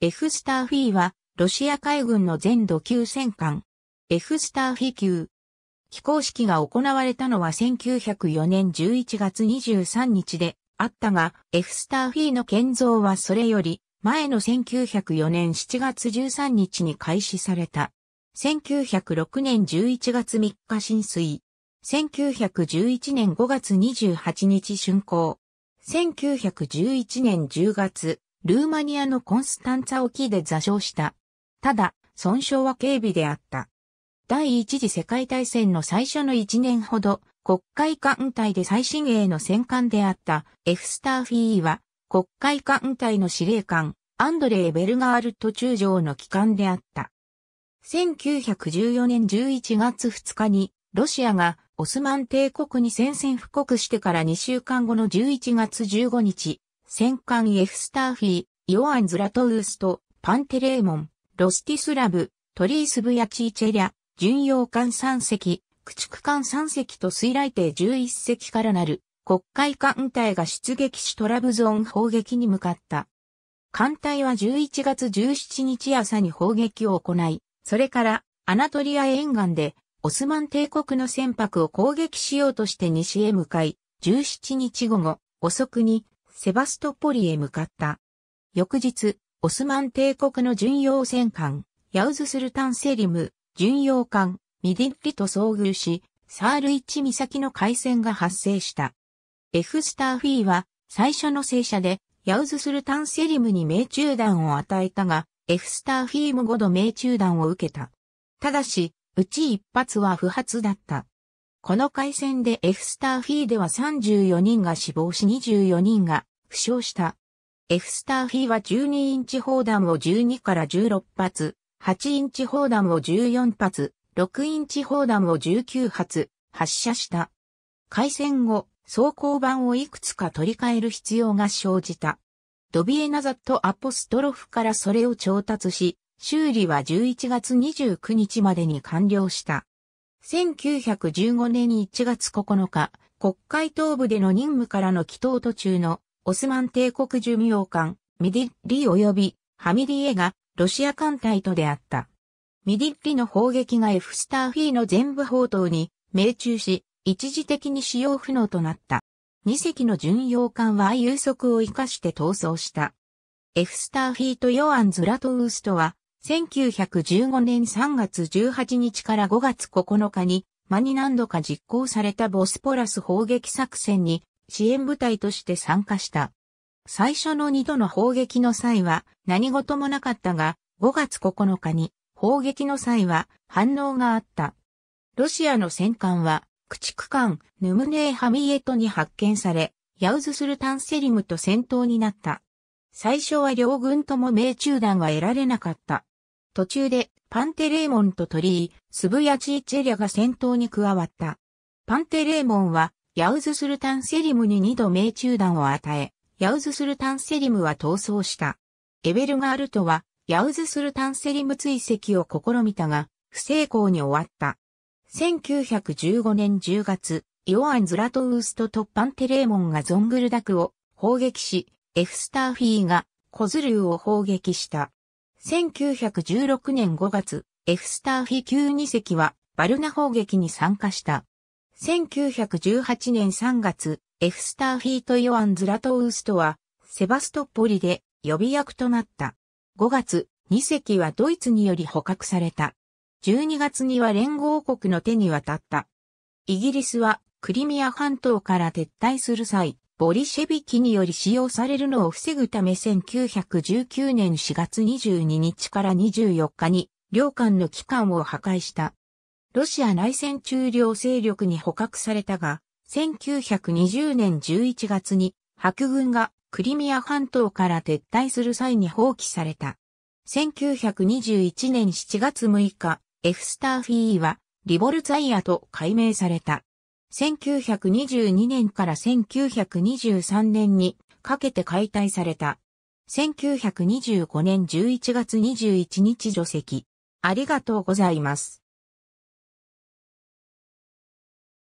F スターフィーは、ロシア海軍の全土級戦艦。F スターフィー級。飛行式が行われたのは1904年11月23日であったが、F スターフィーの建造はそれより前の1904年7月13日に開始された。1906年11月3日浸水。1911年5月28日竣工。1911年10月。ルーマニアのコンスタンツァ沖で座礁した。ただ、損傷は軽微であった。第一次世界大戦の最初の1年ほど、国会艦隊で最新鋭の戦艦であったエフスターフィーは、国会艦隊の司令官、アンドレー・ベルガール途中将の機関であった。1914年11月2日に、ロシアがオスマン帝国に宣戦布告してから2週間後の11月15日、戦艦エフスターフィー、ヨアン・ズラトウースト、パンテレーモン、ロスティスラブ、トリースブヤチーチェリャ、巡洋艦3隻、駆逐艦3隻と水雷艇11隻からなる、国会艦隊が出撃しトラブゾーン砲撃に向かった。艦隊は11月17日朝に砲撃を行い、それからアナトリア沿岸でオスマン帝国の船舶を攻撃しようとして西へ向かい、17日午後遅くにセバストポリへ向かった。翌日、オスマン帝国の巡洋戦艦、ヤウズスルタンセリム、巡洋艦、ミディッリと遭遇し、サールイッチ岬の海戦が発生した。エフスターフィーは最初の戦車で、ヤウズスルタンセリムに命中弾を与えたが、エフスターフィーム5度命中弾を受けた。ただし、うち一発は不発だった。この海戦でエフスターフィーでは34人が死亡し24人が負傷した。エフスターフィーは12インチ砲弾を12から16発、8インチ砲弾を14発、6インチ砲弾を19発発射した。海戦後、装甲板をいくつか取り替える必要が生じた。ドビエナザットアポストロフからそれを調達し、修理は11月29日までに完了した。1915年1月9日、国会東部での任務からの帰投途中のオスマン帝国寿命艦ミディッリ及びハミリエがロシア艦隊と出会った。ミディッリの砲撃が F スターフィーの全部砲塔に命中し、一時的に使用不能となった。2隻の巡洋艦は有速を生かして逃走した。F スターフィーとヨアン・ズラトウーストは1915年3月18日から5月9日に、間に何度か実行されたボスポラス砲撃作戦に支援部隊として参加した。最初の2度の砲撃の際は何事もなかったが、5月9日に砲撃の際は反応があった。ロシアの戦艦は、駆逐艦ヌムネーハミエトに発見され、ヤウズスルタンセリムと戦闘になった。最初は両軍とも命中弾は得られなかった。途中でパンテレーモンと鳥居、スブヤチーチェリャが戦闘に加わった。パンテレーモンは、ヤウズスルタンセリムに二度命中弾を与え、ヤウズスルタンセリムは逃走した。エベルガールトは、ヤウズスルタンセリム追跡を試みたが、不成功に終わった。1915年10月、イオアン・ズラトウーストとパンテレーモンがゾングルダクを砲撃し、エフスターフィーがコズルーを砲撃した。1916年5月、エフスターフィ級2隻はバルナ砲撃に参加した。1918年3月、エフスターフィーとヨアン・ズラトウーストは、セバストポリで予備役となった。5月、2隻はドイツにより捕獲された。12月には連合国の手に渡った。イギリスはクリミア半島から撤退する際、ボリシェビキにより使用されるのを防ぐため1919年4月22日から24日に領間の機関を破壊した。ロシア内戦中領勢力に捕獲されたが、1920年11月に白軍がクリミア半島から撤退する際に放棄された。1921年7月6日、エフスターフィーはリボルザイアと改名された。1922年から1923年にかけて解体された。1925年11月21日除籍。ありがとうございます。